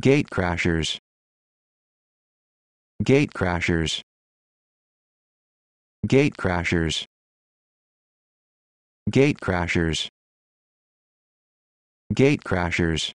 Gatecrashers Gatecrashers Gatecrashers Gatecrashers Gatecrashers